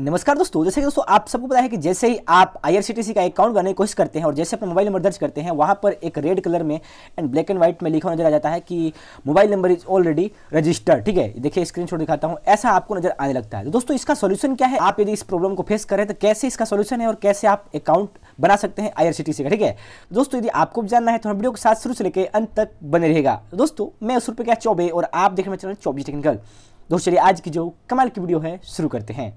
नमस्कार दोस्तों जैसे कि दोस्तों आप सबको पता है कि जैसे ही आप आईआरसीटीसी का अकाउंट बनाने की कोशिश करते हैं और जैसे अपना मोबाइल नंबर दर्ज करते हैं वहाँ पर एक रेड कलर में एंड ब्लैक एंड व्हाइट में लिखा नजर आ जाता है कि mobile number is already registered ठीक है देखिए स्क्रीनशॉट दिखाता हूँ ऐसा आपको नजर आने लगता है तो दोस्तों इसका सोल्यूशन क्या है आप यदि इस प्रॉब्लम को फेस करें तो कैसे इसका सोल्यूशन है और कैसे आप अकाउंट बना सकते हैं आई का ठीक है तो दोस्तों यदि आपको भी जानना है तो हम वीडियो के साथ शुरू से लेकर अंत तक बने रहेगा तो दोस्तों मैं उस रुपये क्या चौबे और आप देख रहे चौबीस टेक्निकल दोस्तों चलिए आज की जो कमाल की वीडियो है शुरू करते हैं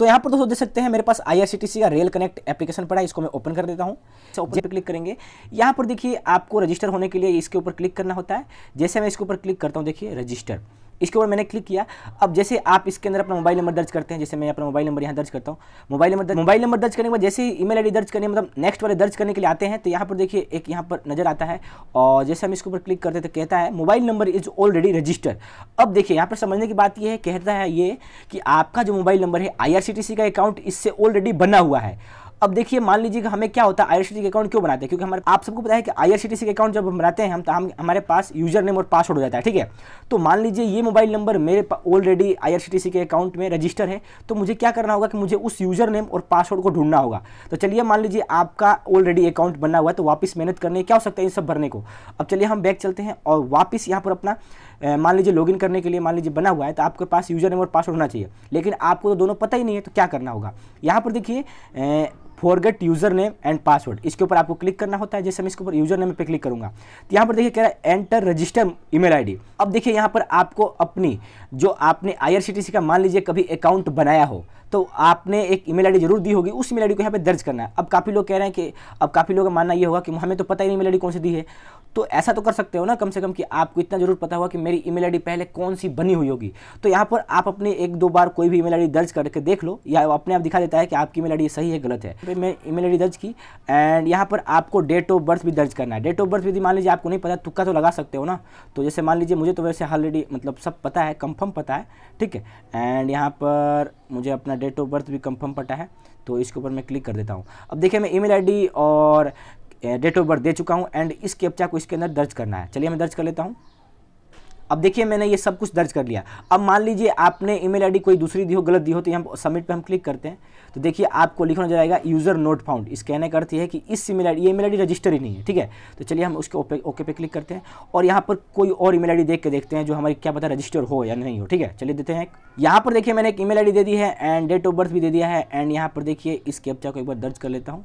तो यहाँ पर दोस्तों देख सकते हैं मेरे पास आई का रेल कनेक्ट एप्लीकेशन पड़ा है इसको मैं ओपन कर देता हूँ ओपन पर क्लिक करेंगे यहाँ पर देखिए आपको रजिस्टर होने के लिए इसके ऊपर क्लिक करना होता है जैसे मैं इसके ऊपर क्लिक करता हूँ देखिए रजिस्टर इसके ऊपर मैंने क्लिक किया अब जैसे आप इसके अंदर अपना मोबाइल नंबर दर्ज करते हैं जैसे मैं अपना मोबाइल नंबर यहाँ दर्ज करता हूँ मोबाइल नंबर मोबाइल नंबर दर्ज करने के बाद जैसे ही ईमेल आईडी दर्ज करने मतलब नेक्स्ट वाले दर्ज करने के लिए आते हैं तो यहाँ पर देखिए एक यहाँ पर नजर आता है और जैसे हम इसके ऊपर क्लिक करते हैं तो कहता है mobile number is already register अब देखिए यहाँ पर समझने की बात यह है कहता है ये कि आपका जो मोबाइल नंबर है आई का अकाउंट इससे ऑलरेडी बना हुआ है अब देखिए मान लीजिए कि हमें क्या होता है आई के अकाउंट क्यों बनाते हैं क्योंकि हमारे आप सबको पता है कि आई के अकाउंट जब हम बनाते हैं हम, तो हम हमारे पास यूजर नेम और पासवर्ड हो जाता है ठीक है तो मान लीजिए ये मोबाइल नंबर मेरे ऑलरेडी आई के अकाउंट में रजिस्टर है तो मुझे क्या करना होगा कि मुझे उस यूजर नेम और पासवर्ड को ढूंढना होगा तो चलिए मान लीजिए आपका ऑलरेडी अकाउंट बना हुआ है तो वापस मेहनत करने क्या हो सकता है इन सब भरने को अब चलिए हम बैक चलते हैं और वापस यहाँ पर अपना मान लीजिए लॉगिन करने के लिए मान लीजिए बना हुआ है तो आपके पास यूजर नेम और पासवर्ड होना चाहिए लेकिन आपको तो दोनों पता ही नहीं है तो क्या करना होगा यहाँ पर देखिए forget user name and password इसके ऊपर आपको क्लिक करना होता है जैसे मैं इसके ऊपर यूजर नेम पे क्लिक करूंगा तो यहाँ पर देखिए कह रहा है एंटर रजिस्टर ईमेल आईडी अब देखिए यहाँ पर आपको अपनी जो आपने आई का मान लीजिए कभी अकाउंट बनाया हो तो आपने एक ईमेल आईडी जरूर दी होगी उस ईमेल आईडी को यहाँ पे दर्ज करना है अब काफ़ी लोग कह रहे हैं कि अब काफ़ी लोगों का मानना ये होगा कि हमें तो पता ही नहीं ईमेल आईडी कौन सी दी है तो ऐसा तो कर सकते हो ना कम से कम कि आपको इतना जरूर पता होगा कि मेरी ईमेल आईडी पहले कौन सी बनी हुई होगी तो यहाँ पर आप अपने एक दो बार कोई भी ईमेल आईडी दर्ज करके देख लो या अपने आप दिखा देता है कि आपकी ईमेल आईडी सही है गलत है तो मैं ईमेल आईडी दर्ज की एंड यहाँ पर आपको डेट ऑफ बर्थ भी दर्ज करना है डेट ऑफ बर्थ यदि मान लीजिए आपको नहीं पता तुक्का तो लगा सकते हो ना तो जैसे मान लीजिए मुझे तो वैसे ऑलरेडी मतलब सब पता है कंफर्म पता है ठीक है एंड यहाँ पर मुझे अपना डेट ऑफ बर्थ भी कंफर्म पटा है तो इसके ऊपर मैं क्लिक कर देता हूँ अब देखिए मैं ईमेल आईडी और डेट ऑफ बर्थ दे चुका हूँ एंड इस कैप्चा को इसके अंदर दर्ज करना है चलिए मैं दर्ज कर लेता हूँ अब देखिए मैंने ये सब कुछ दर्ज कर लिया अब मान लीजिए आपने ईमेल आईडी कोई दूसरी दी हो गलत दी हो तो यहाँ सबमिट पे हम क्लिक करते हैं तो देखिए आपको लिखना जाएगा यूज़र नोट फाउंड इस कहने का अर्थ है कि इस ईमेल आई ईमेल आई रजिस्टर ही नहीं है ठीक है तो चलिए हम उसके ओपे ओके पे क्लिक करते हैं और यहाँ पर कोई और ईमेल डी देख के देखते हैं जो हमारी क्या पता रजिस्टर हो या नहीं हो ठीक है चलिए देते हैं यहाँ पर देखिए मैंने एक ईमेल डी दे दी है एंड डेट ऑफ बर्थ भी दे दिया है एंड यहाँ पर देखिए इस कैप्चा को एक बार दर्ज कर लेता हूँ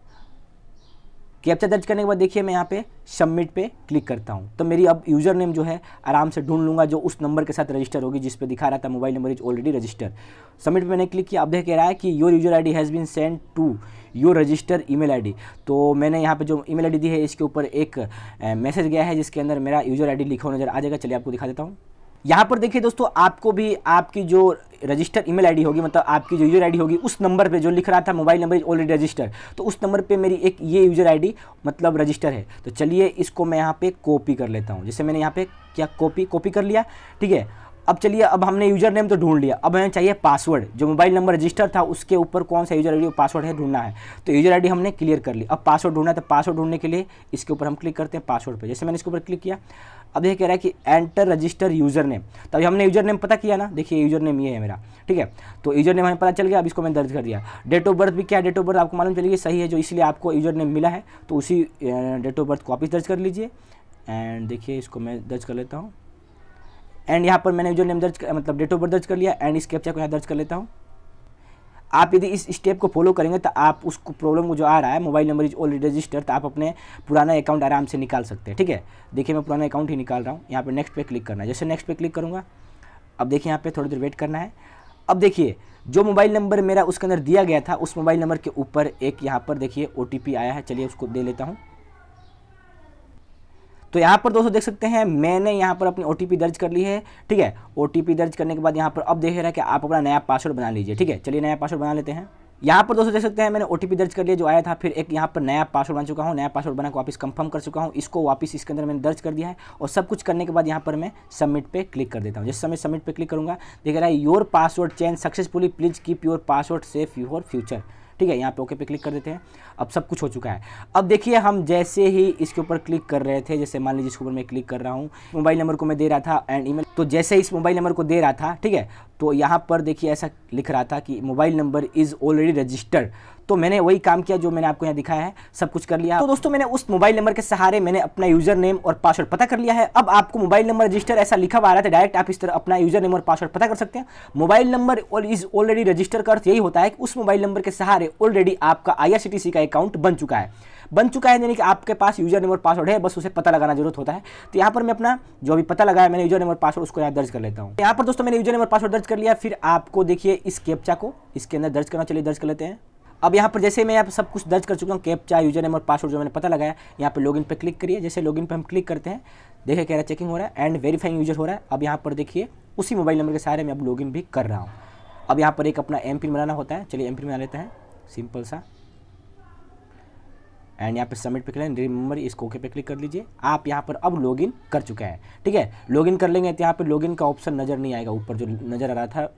कैप्चा दर्ज करने के बाद देखिए मैं यहाँ पे सबमिट पे क्लिक करता हूँ तो मेरी अब यूज़र नेम जो है आराम से ढूंढ लूँगा जो उस नंबर के साथ रजिस्टर होगी जिस पे दिखा रहा था mobile number is already register submit पे मैंने क्लिक किया अब देख कह रहा है कि your user ID has been send to your register email तो मैंने यहाँ पर जो ई मेल दी है इसके ऊपर एक मैसेज गया है जिसके अंदर मेरा यूज़र आई लिखा हुआ नजर आ जाएगा चलिए आपको दिखा देता हूँ यहाँ पर देखिए दोस्तों आपको भी आपकी जो रजिस्टर ईमेल आईडी होगी मतलब आपकी जो यूज़र आईडी होगी उस नंबर पे जो लिख रहा था mobile number is already register तो उस नंबर पे मेरी एक ये यूज़र आईडी मतलब रजिस्टर है तो चलिए इसको मैं यहाँ पे कॉपी कर लेता हूँ जैसे मैंने यहाँ पे क्या कॉपी कॉपी कर लिया ठीक है अब चलिए अब हमने यूज़र नेम तो ढूंढ लिया अब हमें चाहिए पासवर्ड जो मोबाइल नंबर रजिस्टर था उसके ऊपर कौन सा यूज़र आईडी पासवर्ड है ढूंढना है तो यूज़र आईडी हमने क्लियर कर ली अब पासवर्ड ढूंढना है तो पासवर्ड ढूंढने के लिए इसके ऊपर हम क्लिक करते हैं पासवर्ड पर जैसे मैंने इसके ऊपर क्लिक किया अब ये कह रहा है कि एंटर रजिस्टर यूज़र नेम तो अभी हमने यूज़र नेम पता किया ना देखिए यूज़र नेम ये है मेरा ठीक है तो यूज़र नेम हमें पता चल गया अब इसको मैंने दर्ज कर दिया डेट ऑफ बर्थ भी क्या डेट ऑफ बर्थ आपको मालूम चलिए सही है जो इसलिए आपको यूज़र नेम मिला है तो उसी डेट ऑफ बर्थ को दर्ज कर लीजिए एंड देखिए इसको मैं दर्ज कर लेता हूँ एंड यहाँ पर मैंने यूज़र नेम दर्ज मतलब डेट ऑफ बर्थ दर्ज कर लिया एंड इस कैप्चा को यहाँ दर्ज कर लेता हूँ आप यदि इस स्टेप को फॉलो करेंगे तो आप उसको प्रॉब्लम को जो आ रहा है mobile number is already register तो आप अपने पुराना अकाउंट आराम से निकाल सकते हैं ठीक है देखिए मैं पुराना अकाउंट ही निकाल रहा हूँ यहाँ पर नेक्स्ट पे क्लिक करना है जैसे नेक्स्ट पे क्लिक करूँगा अब देखिए यहाँ पर थोड़ी देर वेट करना है अब देखिए जो मोबाइल नंबर मेरा उसके अंदर दिया गया था उस मोबाइल नंबर के ऊपर एक यहाँ पर देखिए ओ आया है चलिए उसको दे लेता हूँ तो यहाँ पर दोस्तों देख सकते हैं मैंने यहाँ पर अपनी ओ दर्ज कर ली है ठीक है ओ दर्ज करने के बाद यहाँ पर अब देख रहा है कि आप अपना नया पासवर्ड बना लीजिए ठीक है चलिए नया पासवर्ड बना लेते हैं यहाँ पर दोस्तों देख सकते हैं मैंने ओ दर्ज कर लिया जो आया था फिर एक यहाँ पर नया पासवर्ड बना चुका हूँ नया पासवर्ड बना वापस कंफर्म कर चुका हूँ इसको वापस इसके अंदर मैंने दर्ज कर दिया है और सब कुछ करने के बाद यहाँ पर मैं सबमिट पे क्लिक कर देता हूँ जिस मैं सबमिट पे क्लिक करूँगा देख रहा है your password change successfully please keep your password safe your future ठीक है यहाँ पे ओके पे क्लिक कर देते हैं अब सब कुछ हो चुका है अब देखिए हम जैसे ही इसके ऊपर क्लिक कर रहे थे जैसे मान लीजिए इसके ऊपर मैं क्लिक कर रहा हूँ मोबाइल नंबर को मैं दे रहा था एंड ई तो जैसे इस मोबाइल नंबर को दे रहा था ठीक है तो यहाँ पर देखिए ऐसा लिख रहा था कि mobile number is already registered तो मैंने वही काम किया जो मैंने आपको यहाँ दिखाया है सब कुछ कर लिया तो दोस्तों मैंने उस मोबाइल नंबर के सहारे मैंने अपना यूजर नेम और पासवर्ड पता कर लिया है अब आपको मोबाइल नंबर रजिस्टर ऐसा लिखा हुआ रहा था डायरेक्ट आप इस तरह अपना यूजर नेम और पासवर्ड पता कर सकते हैं मोबाइल नंबर और इज ऑलरेडी रजिस्टर का अर्थ यही होता है कि उस मोबाइल नंबर के सहारे ऑलरेडी आपका आई का अकाउंट बन चुका है बन चुका है यानी कि आपके पास यूजर नेम और पासवर्ड है बस उसे पता लगाना जरूरत होता है तो यहाँ पर मैं अपना जो भी पता लगाया मैंने यूजर नेम और पासवर्ड उसको यहाँ दर्ज कर लेता हूँ यहाँ पर दोस्तों मैंने यूजर नेम और पासवर्ड दर्ज दर्ज कर लिया फिर आपको देखिए इस कैप्चा को इसके अंदर दर्ज करना चलिए दर्ज कर लेते हैं अब यहाँ पर जैसे मैं आप सब कुछ दर्ज कर चुका हूँ कैप्चा यूजर नेम और पासवर्ड जो मैंने पता लगाया यहाँ पर लॉगिन पर क्लिक करिए जैसे लॉगिन पर हम क्लिक करते हैं देखिए कह रहा है चेकिंग हो रहा है एंड वेरीफाइंग यूजर हो रहा है अब यहाँ पर देखिए उसी मोबाइल नंबर के सहारे मैं अब लॉगिन भी कर रहा हूँ अब यहाँ पर एक अपना एम पिन बनाना होता है चलिए एम पिन बना लेते हैं सिंपल सा एंड यहाँ पे सबमिट पे क्लिक रिमेंबर इस ओके पे क्लिक कर लीजिए आप यहाँ पर अब लॉगिन कर चुके हैं ठीक है लॉगिन कर लेंगे तो यहाँ पे लॉगिन का ऑप्शन नज़र नहीं आएगा ऊपर जो नज़र आ रहा था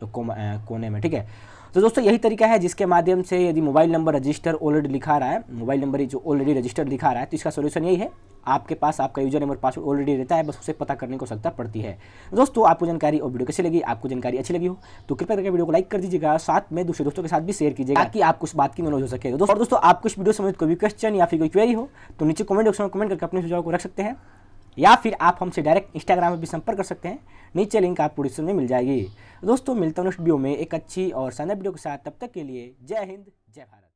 कोने में ठीक है तो दोस्तों यही तरीका है जिसके माध्यम से यदि मोबाइल नंबर रजिस्टर ऑलरेडी लिखा रहा है मोबाइल नंबर जो ऑलरेडी रजिस्टर लिखा रहा है तो इसका सोल्यूशन यही है आपके पास आपका यूजर नंबर पासवर्ड ऑलरेडी रहता है बस उसे पता करने को सकता पड़ती है दोस्तों आपको जानकारी और वीडियो कैसी लगी आपको जानकारी अच्छी लगी हो तो कृपया करके वीडियो को लाइक कर दीजिएगा साथ में दूसरे दोस्तों के साथ भी शेयर कीजिएगा ताकि आपको उस बात की नॉलेज हो सके दोस्तों दोस्तों आप कुछ वीडियो समझ कोई भी क्वेश्चन या फिर कोई क्वेरी हो तो नीचे कमेंट बॉक्स में कमेंट करके अपने सुझाव को रख सकते हैं या फिर आप हमसे डायरेक्ट इंस्टाग्राम पर भी संपर्क कर सकते हैं नीचे लिंक आपको डिस्क्रिप्शन में मिल जाएगी दोस्तों मिलता हूँ नेक्स्ट वीडियो में एक अच्छी और शानदार वीडियो के साथ तब तक के लिए जय हिंद जय भारत